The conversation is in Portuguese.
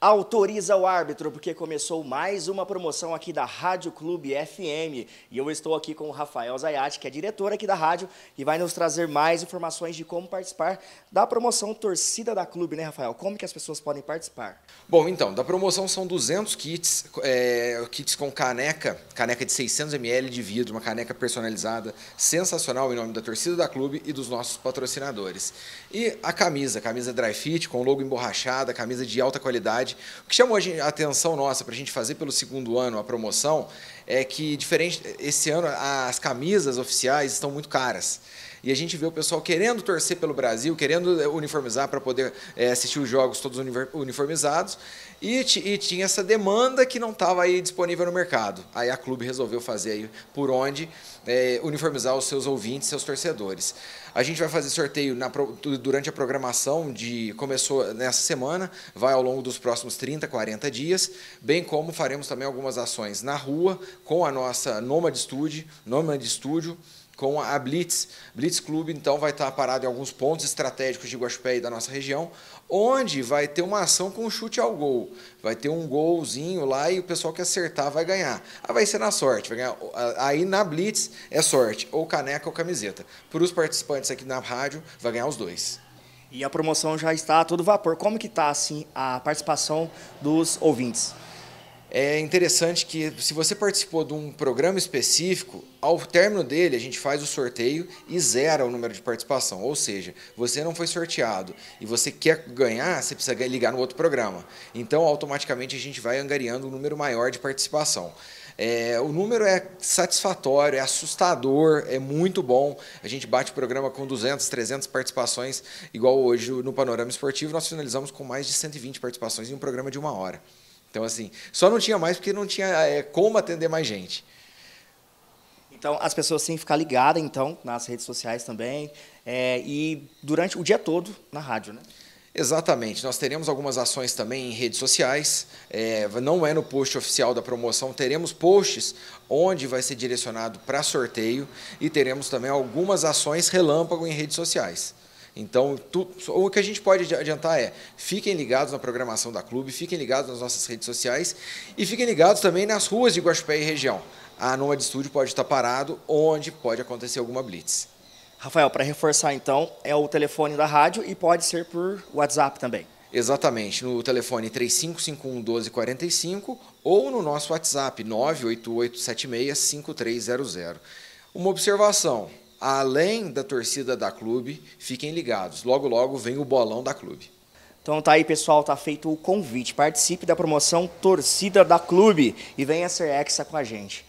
autoriza o árbitro, porque começou mais uma promoção aqui da Rádio Clube FM. E eu estou aqui com o Rafael Zayat que é diretor aqui da rádio, e vai nos trazer mais informações de como participar da promoção Torcida da Clube, né, Rafael? Como que as pessoas podem participar? Bom, então, da promoção são 200 kits, é, kits com caneca, caneca de 600ml de vidro, uma caneca personalizada, sensacional em nome da Torcida da Clube e dos nossos patrocinadores. E a camisa, camisa dry fit, com logo emborrachada, camisa de alta qualidade, o que chamou a atenção nossa para a gente fazer pelo segundo ano a promoção é que, diferente, esse ano as camisas oficiais estão muito caras. E a gente vê o pessoal querendo torcer pelo Brasil, querendo eh, uniformizar para poder é, assistir os jogos todos uniformizados. E, e tinha essa demanda que não estava aí disponível no mercado. Aí a clube resolveu fazer aí por onde é, uniformizar os seus ouvintes, seus torcedores. A gente vai fazer sorteio na, durante a programação de começou nessa semana, vai ao longo dos próximos 30, 40 dias, bem como faremos também algumas ações na rua com a nossa Nômade Studio, Nômade Studio com a Blitz. Blitz Clube, então, vai estar parado em alguns pontos estratégicos de Guaxupé e da nossa região, onde vai ter uma ação com chute ao gol. Vai ter um golzinho lá e o pessoal que acertar vai ganhar. Ah, vai ser na sorte. Vai ganhar. Aí na Blitz é sorte, ou caneca ou camiseta. Para os participantes aqui na rádio, vai ganhar os dois. E a promoção já está a todo vapor. Como que está assim, a participação dos ouvintes? é interessante que se você participou de um programa específico, ao término dele a gente faz o sorteio e zera o número de participação. Ou seja, você não foi sorteado e você quer ganhar, você precisa ligar no outro programa. Então automaticamente a gente vai angariando um número maior de participação. É, o número é satisfatório, é assustador, é muito bom. A gente bate o programa com 200, 300 participações, igual hoje no Panorama Esportivo, nós finalizamos com mais de 120 participações em um programa de uma hora. Então, assim, só não tinha mais porque não tinha é, como atender mais gente. Então, as pessoas têm que ficar ligadas, então, nas redes sociais também. É, e durante o dia todo na rádio, né? Exatamente. Nós teremos algumas ações também em redes sociais. É, não é no post oficial da promoção, teremos posts onde vai ser direcionado para sorteio e teremos também algumas ações relâmpago em redes sociais. Então, tu, o que a gente pode adiantar é, fiquem ligados na programação da clube, fiquem ligados nas nossas redes sociais e fiquem ligados também nas ruas de Guaxupé e região. A de Estúdio pode estar parado, onde pode acontecer alguma blitz. Rafael, para reforçar então, é o telefone da rádio e pode ser por WhatsApp também. Exatamente, no telefone 3551 1245 ou no nosso WhatsApp 988765300. Uma observação, além da torcida da clube, fiquem ligados. Logo, logo vem o bolão da clube. Então tá aí, pessoal, tá feito o convite. Participe da promoção Torcida da Clube e venha ser Hexa com a gente.